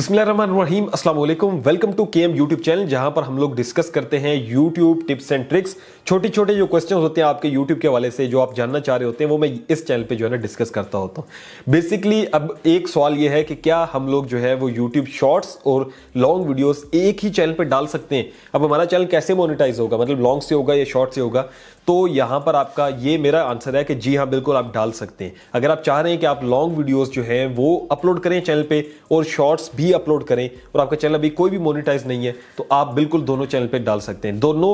बिस्मिल्लाम अस्सलाम welcome to K M YouTube channel जहां पर हम लोग डिस्कस करते हैं यूट्यूब टिप्स एंड ट्रिक्स छोटे छोटे जो क्वेश्चन होते हैं आपके यूट्यूब के वाले से जो आप जानना चाह रहे होते हैं वो मैं इस चैनल पे जो है ना डिस्कस करता होता हूँ बेसिकली अब एक सवाल ये है कि क्या हम लोग जो है वो यूट्यूब शॉर्ट्स और लॉन्ग वीडियोज़ एक ही चैनल पर डाल सकते हैं अब हमारा चैनल कैसे मोनिटाइज होगा मतलब लॉन्ग से होगा या शॉर्ट से होगा तो यहाँ पर आपका ये मेरा आंसर है कि जी हाँ बिल्कुल आप डाल सकते हैं अगर आप चाह रहे हैं कि आप लॉन्ग वीडियोज़ जो हैं वो अपलोड करें चैनल पर और शॉर्ट्स भी भी अपलोड करें और आपका चैनल अभी कोई भी मोनिटाइज नहीं है तो आप बिल्कुल दोनों चैनल पर डाल सकते हैं दोनों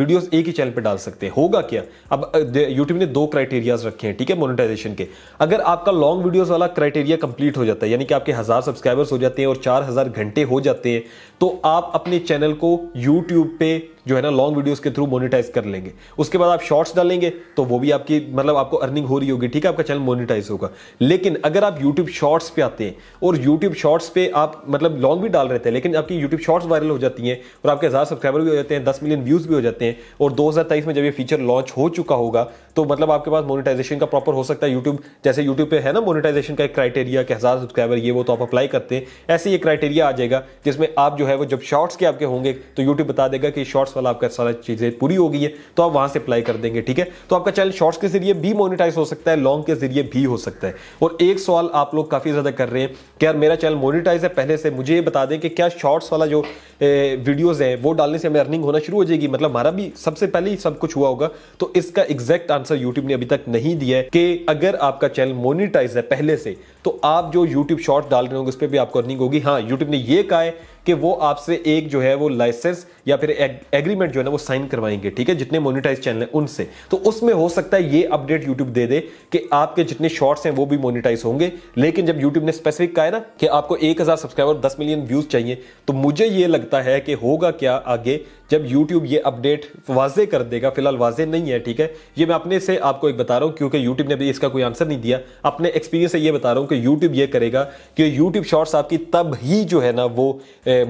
वीडियोज एक ही चैनल पर डाल सकते हैं होगा क्या अब यूट्यूब ने दो क्राइटेरियाज रखे हैं ठीक है मोनिटाइजेशन के अगर आपका लॉन्ग वीडियोज वाला क्राइटेरिया कंप्लीट हो जाता है यानी कि आपके हज़ार सब्सक्राइबर्स हो जाते हैं और चार हज़ार घंटे हो जाते हैं तो आप अपने चैनल को यूट्यूब पे जो है ना लॉन्ग वीडियोस के थ्रू मोनेटाइज कर लेंगे उसके बाद आप शॉर्ट्स डालेंगे तो वो भी आपकी मतलब आपको अर्निंग हो रही होगी ठीक है आपका चैनल मोनेटाइज होगा लेकिन अगर आप यूट्यूब शॉर्ट्स पे आते हैं और यूट्यूब शॉर्ट्स पे आप मतलब लॉन्ग भी डाल रहे थे लेकिन आपकी यूट्यूब शॉर्ट्स वायरल हो जाती हैं और आपके हज़ार सब्सक्राइबर भी हो जाते हैं दस मिलियन व्यूज़ भी हो जाते हैं और दो में जब ये फीचर लॉन्च हो चुका होगा तो मतलब आपके पास मोनिटाइजेशन का प्रॉपर हो सकता है यूट्यूब जैसे यूट्यूब पे है ना मोनिटाइजेशन का एक क्राइटेरिया कि हज़ार सब्सक्राइबर ये वो तो आप अप्लाई करते हैं ऐसे ये क्राइटेरिया आ जाएगा जिसमें आप जो है वो जब शॉर्ट्स के आपके होंगे तो यूट्यूब बता देगा कि शॉर्ट्स वाला आपका सारा चीज़ें पूरी हो गई है तो आप वहाँ से अप्लाई कर देंगे ठीक है तो आपका चैनल शॉर्ट्स के जरिए भी मोनिटाइज हो सकता है लॉन्ग के जरिए भी हो सकता है और एक सवाल आप लोग काफ़ी ज़्यादा कर रहे हैं कि यार मेरा चैनल मोनिटाइज से पहले से मुझे ये बता दें कि क्या शॉर्ट्स वाला जो वीडियोस हैं वो डालने से हमें अर्निंग होना शुरू हो जाएगी मतलब हमारा भी सबसे पहले ही सब कुछ हुआ होगा तो इसका एग्जैक्ट आंसर यूट्यूब ने अभी तक नहीं दिया है कि अगर आपका चैनल मोनिटाइज है पहले से तो आप जो यूट्यूब शॉर्ट्स डाल रहे होंगे उस पर भी आपको अर्निंग होगी हाँ यूट्यूब ने यह कहा है कि वो आपसे एक जो है वो लाइसेंस या फिर एग्रीमेंट जो है ना वो साइन करवाएंगे ठीक है जितने मोनिटाइज चैनल हैं उनसे तो उसमें हो सकता है ये अपडेट यूट्यूब दे दे कि आपके जितने शॉर्ट्स हैं वो भी मोनिटाइज होंगे लेकिन जब यूट्यूब ने स्पेसिफिक कहा है ना कि आपको एक हज़ार सब्सक्राइबर दस मिलियन व्यूज़ चाहिए तो मुझे ये लगता है कि होगा क्या आगे जब यूट्यूब ये अपडेट वाजे कर देगा फिलहाल वाजे नहीं है ठीक है ये मैं अपने से आपको एक बता रहा हूँ क्योंकि यूट्यूब ने अभी इसका कोई आंसर नहीं दिया अपने एक्सपीरियंस से ये बता रहा हूँ कि यूट्यूब ये करेगा कि यूट्यूब शॉर्ट्स आपकी तब ही जो है ना वो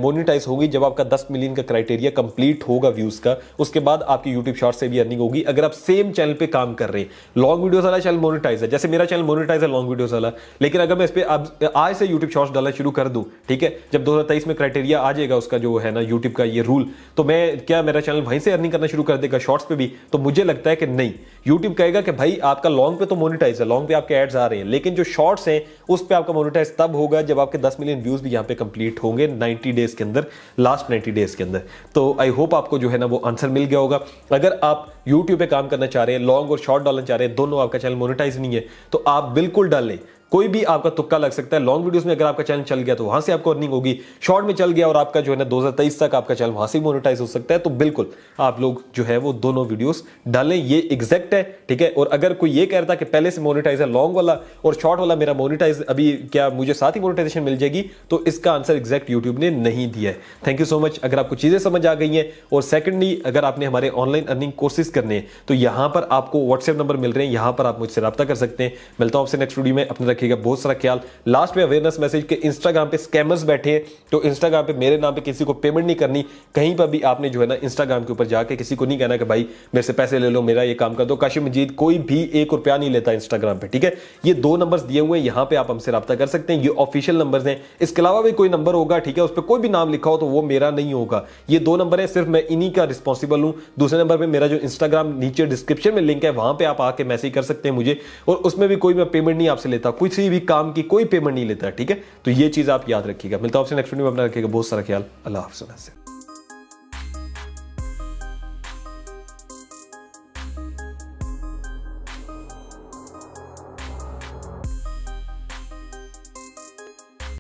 मोनिटाइज होगी जब आपका 10 मिलियन का क्राइटेरिया कंप्लीट होगा व्यूज का उसके बाद आपकी यूट्यूब शॉर्ट से भी अर्निंग होगी अगर आप सेम चैनल पे काम कर रहे हैं लॉन्ग वीडियोस वाला चैनल मोनिटाइज है जैसे मेरा चैनल मोनिटाइज है लॉन्ग वीडियोस वाला लेकिन अगर मैं इस पर आज से यूट्यूब शॉर्ट्स डालना शुरू कर दूँ ठीक है जब दो में क्राइटेरिया आ जाएगा उसका जो है ना यूट्यूब का ये रूल तो मैं क्या मेरा चैनल वहीं से अर्निंग करना शुरू कर देगा शॉर्ट्स पर भी तो मुझे लगता है कि नहीं यूट्यूब कहेगा कि भाई आपका लॉन्ग पे तो मोनिटाइज है लॉन्ग पे आपके एड्स आ रहे हैं लेकिन जो शॉर्ट्स हैं उस पर आपका मोनिटाइज तब होगा जब आपके दस मिलियन व्यूज भी यहाँ पे कंप्लीट होंगे 90 डेज़ के अंदर लास्ट नाइन्टी डेज़ के अंदर तो आई होप आपको जो है ना वो आंसर मिल गया होगा अगर आप यूट्यूब पर काम करना चाह रहे हैं लॉन्ग और शॉर्ट डालना चाह रहे हैं दोनों आपका चैनल मोनिटाइज नहीं है तो आप बिल्कुल डालें कोई भी आपका तुक्का लग सकता है लॉन्ग वीडियोस में अगर आपका चैनल चल गया तो वहां से आपको अर्निंग होगी शॉर्ट में चल गया और आपका जो है ना दो तक आपका चैनल वहां से मोनिटाइज हो सकता है तो बिल्कुल आप लोग जो है वो दोनों वीडियोस डालें ये एग्जैक्ट है ठीक है और अगर कोई ये कह रहा था कि पहले से मोनिटाइज है लॉन्ग वाला और शॉर्ट वाला मेरा मोनिटाइज अभी क्या मुझे साथ ही मोनिटाइजेशन मिल जाएगी तो इसका आंसर एग्जैक्ट यूट्यूब ने नहीं दिया है थैंक यू सो मच अगर आपको चीजें समझ आ गई हैं और सेकंडली अगर आपने हमारे ऑनलाइन अर्निंग कोर्सेज करने हैं तो यहां पर आपको व्हाट्सएप नंबर मिल रहे हैं यहां पर आप मुझसे रब्ता कर सकते हैं मिलता हूं आपसे नेक्स्ट वीडियो में अपने रखें रखिएगा बहुत सारा ख्याल लास्ट में अवेयरनेस मैसेज के इंस्टाग्राम पे स्कैमर्स बैठे हैं तो इंस्टाग्राम पे मेरे नाम पे किसी को पेमेंट नहीं करनी कहीं पर भी आपने जो है ना इंस्टाग्राम के ऊपर जाके किसी को नहीं कहना कि भाई मेरे से पैसे ले लो मेरा ये काम कर दो काशि मजीद कोई भी एक रुपया नहीं लेता इंस्टाग्राम पर ठीक है ये दो नंबर दिए हुए हैं यहाँ पे आप हमसे रब्ता कर सकते हैं ये ऑफिशियल नंबर हैं इसके अलावा भी कोई नंबर होगा ठीक है उस पर कोई भी नाम लिखा हो तो वो मेरा नहीं होगा ये दो नंबर है सिर्फ मैं इन्हीं का रिस्पॉन्सिबल हूँ दूसरे नंबर पर मेरा जो इंस्टाग्राम नीचे डिस्क्रिप्शन में लिंक है वहां पर आप आके मैसेज कर सकते हैं मुझे और उसमें भी कोई मैं पेमेंट नहीं आपसे लेता कुछ किसी भी काम की कोई पेमेंट नहीं लेता ठीक है तो ये चीज़ आप याद रखिएगा मिलता है आपसे नेक्स्ट वीडियो में अपना रखिएगा बहुत सारा ख्याल अल्लाह हाफ